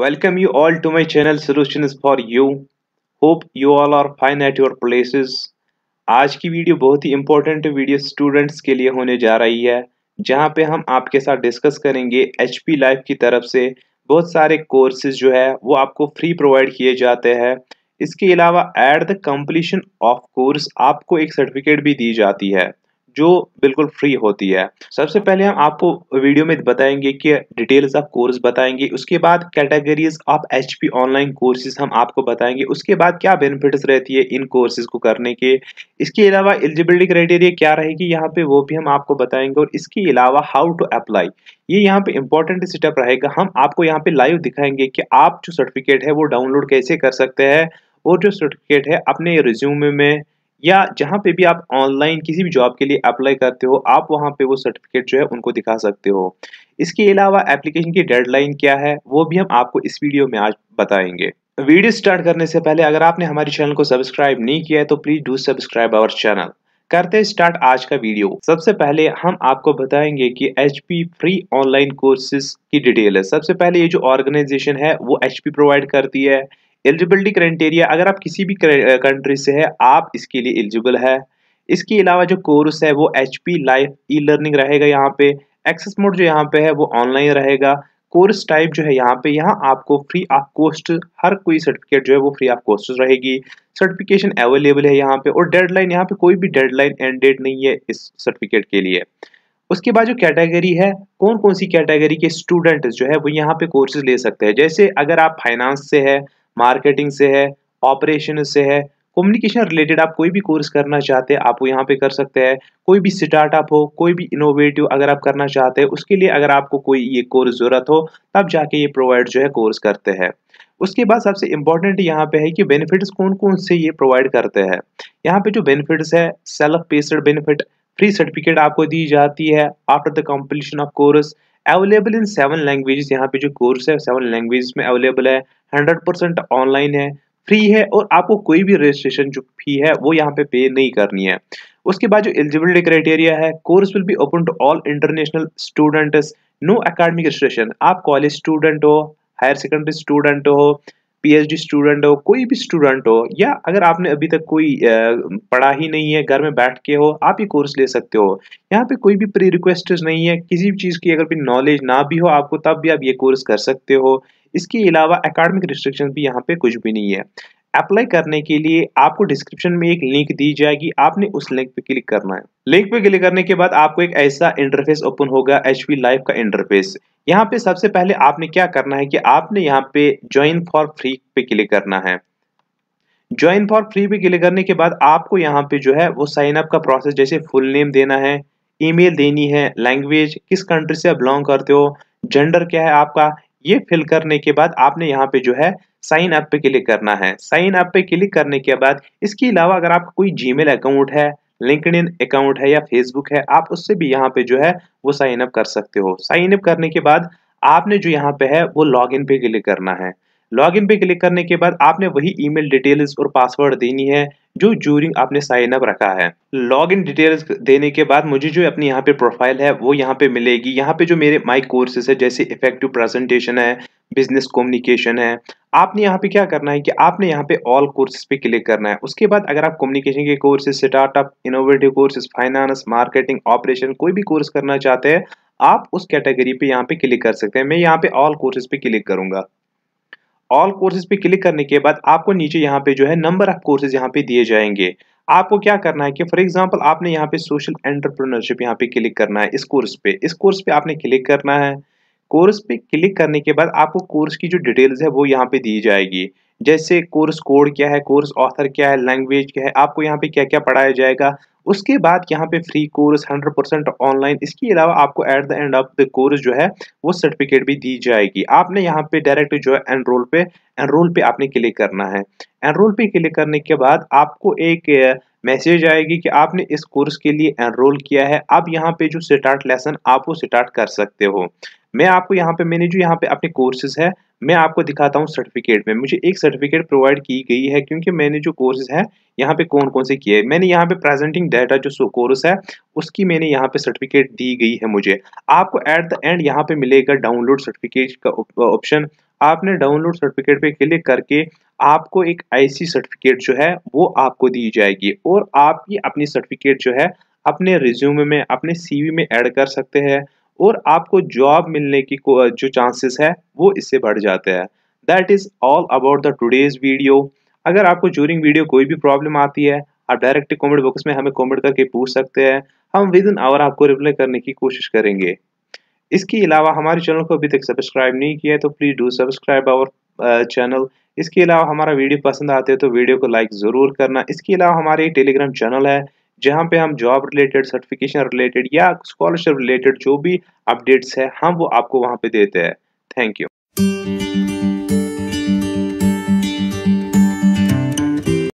Welcome you all to my channel Solutions for You. Hope you all are fine at your places. आज की video बहुत ही important video students के लिए होने जा रही है जहां पे हम आपके साथ डिस्कस करेंगे एच पी लाइफ की तरफ से बहुत सारे कोर्सेज जो है वो आपको फ्री प्रोवाइड किए जाते हैं इसके अलावा at the completion of course आपको एक सर्टिफिकेट भी दी जाती है जो बिल्कुल फ्री होती है सबसे पहले हम आपको वीडियो में बताएंगे कि डिटेल्स ऑफ कोर्स बताएंगे उसके बाद categories of H online courses हम आपको बताएंगे उसके बाद क्या बेनिफिट्स रहती है इन कोर्सेज को करने के इसके अलावा एलिजिबिलिटी क्राइटेरिया क्या रहेगी यहाँ पे वो भी हम आपको बताएंगे और इसके अलावा हाउ टू अप्लाई ये यहाँ पे इम्पोर्टेंट स्टेप रहेगा हम आपको यहाँ पे लाइव दिखाएंगे कि आप जो सर्टिफिकेट है वो डाउनलोड कैसे कर सकते हैं और जो सर्टिफिकेट है अपने रिज्यूमे में या जहाँ पे भी आप ऑनलाइन किसी भी जॉब के लिए अप्लाई करते हो आप वहां पे वो सर्टिफिकेट जो है उनको दिखा सकते हो इसके अलावा एप्लीकेशन की डेडलाइन क्या है वो भी हम आपको इस वीडियो में आज बताएंगे वीडियो स्टार्ट करने से पहले अगर आपने हमारे चैनल को सब्सक्राइब नहीं किया है तो please do subscribe our channel करते स्टार्ट आज का वीडियो सबसे पहले हम आपको बताएंगे कि एच फ्री ऑनलाइन कोर्सेज की डिटेल है सबसे पहले ये जो ऑर्गेनाइजेशन है वो एच प्रोवाइड करती है एलिजिबिलिटी क्राइटेरिया अगर आप किसी भी कंट्री से है आप इसके लिए एलिजिबल है इसके अलावा जो कोर्स है वो H P life e learning रहेगा यहाँ पे एक्सेस मोड जो यहाँ पे है वो ऑनलाइन रहेगा कोर्स टाइप जो है यहाँ पे यहाँ आपको फ्री ऑफ कॉस्ट हर कोई सर्टिफिकेट जो है वो फ्री ऑफ कॉस्ट रहेगी सर्टिफिकेशन अवेलेबल है यहाँ पे और डेडलाइन यहाँ पे कोई भी डेडलाइन एंड डेट नहीं है इस सर्टिफिकेट के लिए उसके बाद जो कैटेगरी है कौन कौन सी कैटेगरी के स्टूडेंट जो है वो यहाँ पे कोर्सेज ले सकते हैं जैसे अगर आप फाइनेंस से है मार्केटिंग से है ऑपरेशन से है कम्युनिकेशन रिलेटेड आप कोई भी कोर्स करना चाहते हैं आप वो यहाँ पे कर सकते हैं कोई भी स्टार्टअप हो कोई भी इनोवेटिव अगर आप करना चाहते हैं उसके लिए अगर आपको कोई ये कोर्स ज़रूरत हो तब जाके ये प्रोवाइड जो है कोर्स करते हैं उसके बाद सबसे इम्पोर्टेंट यहाँ पे है कि बेनिफिट्स कौन कौन से ये प्रोवाइड करते हैं यहाँ पे जो बेनिफिट्स है self paced benefit free certificate आपको दी जाती है after the completion of course available in seven language यहाँ पे जो कोर्स है सेवन लैंग्वेज में अवेलेबल है हंड्रेड परसेंट ऑनलाइन है फ्री है और आपको कोई भी रजिस्ट्रेशन जो फी है वो यहाँ पे पे नहीं करनी है उसके बाद जो एलिजिबिलिटी क्राइटेरिया है course will be open to all international student no academic registration आप कॉलेज स्टूडेंट हो हायर सेकेंडरी स्टूडेंट हो पीएचडी स्टूडेंट हो कोई भी स्टूडेंट हो या अगर आपने अभी तक कोई पढ़ा ही नहीं है घर में बैठ के हो आप ये कोर्स ले सकते हो यहाँ पे कोई भी प्री रिक्वेस्ट नहीं है किसी भी चीज़ की अगर कोई नॉलेज ना भी हो आपको तब भी आप ये कोर्स कर सकते हो इसके अलावा एकेडमिक रिस्ट्रिक्शन भी यहाँ पे कुछ भी नहीं है अप्लाई करने के लिए आपको डिस्क्रिप्शन में एक लिंक दी जाएगी आपने उस लिंक पे क्लिक करना है लिंक पे क्लिक करने के बाद आपको एक ऐसा इंटरफेस ओपन होगा एच लाइफ का इंटरफेस यहाँ पे सबसे पहले आपने क्या करना है कि आपने यहाँ पे ज्वाइन फॉर फ्री पे क्लिक करना है ज्वाइन फॉर फ्री पे क्लिक करने के बाद आपको यहाँ पे जो है वो साइन अप का प्रोसेस जैसे फुल नेम देना है ईमेल देनी है लैंग्वेज किस कंट्री से आप बिलोंग करते हो जेंडर क्या है आपका ये फिल करने के बाद आपने यहाँ पे जो है साइन अप पे क्लिक करना है साइन अप पे क्लिक करने के बाद इसके अलावा अगर आपका कोई जीमेल अकाउंट है लिंकड अकाउंट है या फेसबुक है आप उससे भी यहाँ पे जो है वो साइन अप कर सकते हो साइन अप करने के बाद आपने जो यहाँ पे है वो लॉग इन पे क्लिक करना है लॉग इन पे क्लिक करने के बाद आपने वही ईमेल डिटेल्स और पासवर्ड देनी है जो जूरिंग आपने साइन अप रखा है लॉग इन डिटेल्स देने के बाद मुझे जो अपनी यहाँ पे प्रोफाइल है वो यहाँ पे मिलेगी यहाँ पे जो मेरे माई कोर्सेज है जैसे इफेक्टिव प्रेजेंटेशन है बिजनेस कम्युनिकेशन है आपने यहाँ पे क्या करना है कि आपने यहाँ पे ऑल कोर्सेज पे क्लिक करना है उसके बाद अगर आप कम्युनिकेशन के courses startup innovative courses finance marketing operation कोई भी कोर्स करना चाहते हैं आप उस कैटेगरी पे यहाँ पे क्लिक कर सकते हैं मैं यहाँ पे ऑल कोर्सेज पे क्लिक करूंगा ऑल कोर्सेज पे क्लिक करने के बाद आपको नीचे यहाँ पे जो है नंबर ऑफ कोर्सेज यहाँ पे दिए जाएंगे आपको क्या करना है कि फॉर एग्जांपल आपने यहाँ पे सोशल एंटरप्रेन्योरशिप यहाँ पे क्लिक करना है इस कोर्स पे इस कोर्स पे आपने क्लिक करना है कोर्स पे क्लिक करने के बाद आपको कोर्स की जो डिटेल्स है वो यहाँ पे दी जाएगी जैसे कोर्स कोड क्या है कोर्स ऑथर क्या है लैंग्वेज क्या है आपको यहाँ पे क्या क्या पढ़ाया जाएगा उसके बाद यहाँ पे फ्री कोर्स 100% ऑनलाइन इसके अलावा आपको at the end of the course जो है वो सर्टिफिकेट भी दी जाएगी आपने यहाँ पे डायरेक्ट जो है एनरोल पे एनरोल पे आपने क्लिक करना है एनरोल पे क्लिक करने के बाद आपको एक मैसेज आएगी कि आपने इस कोर्स के लिए एनरोल किया है अब यहाँ पे जो स्टार्ट लेसन आप वो स्टार्ट कर सकते हो मैं आपको यहाँ पे मैंने जो यहाँ पे अपने कोर्सेज है मैं आपको दिखाता हूँ सर्टिफिकेट में मुझे एक सर्टिफिकेट प्रोवाइड की गई है क्योंकि मैंने जो कोर्सेज है यहाँ पे कौन कौन से किए मैंने यहाँ पे प्रेजेंटिंग डाटा जो कोर्स है उसकी मैंने यहाँ पे सर्टिफिकेट दी गई है मुझे आपको एट द एंड यहाँ पे मिलेगा डाउनलोड सर्टिफिकेट का ऑप्शन आपने डाउनलोड सर्टिफिकेट पे क्लिक करके आपको एक आईसी सर्टिफिकेट जो है वो आपको दी जाएगी और आप ये अपनी सर्टिफिकेट जो है अपने रिज्यूमे में अपने सीवी में ऐड कर सकते हैं और आपको जॉब मिलने की जो चांसेस है वो इससे बढ़ जाते हैं that is all about the today's video अगर आपको जूरिंग वीडियो कोई भी प्रॉब्लम आती है आप डायरेक्ट कॉमेंट बॉक्स में हमें कॉमेंट करके पूछ सकते हैं हम विद इन आवर आपको रिप्लाई करने की कोशिश करेंगे इसके अलावा हमारे चैनल को अभी तक सब्सक्राइब नहीं किया है तो please do subscribe our channel इसके अलावा हमारा वीडियो पसंद आते हैं तो वीडियो को लाइक ज़रूर करना इसके अलावा हमारे टेलीग्राम चैनल है जहाँ पे हम जॉब रिलेटेड सर्टिफिकेशन रिलेटेड या स्कॉलरशिप रिलेटेड जो भी अपडेट्स है हम वो आपको वहाँ पे देते हैं थैंक यू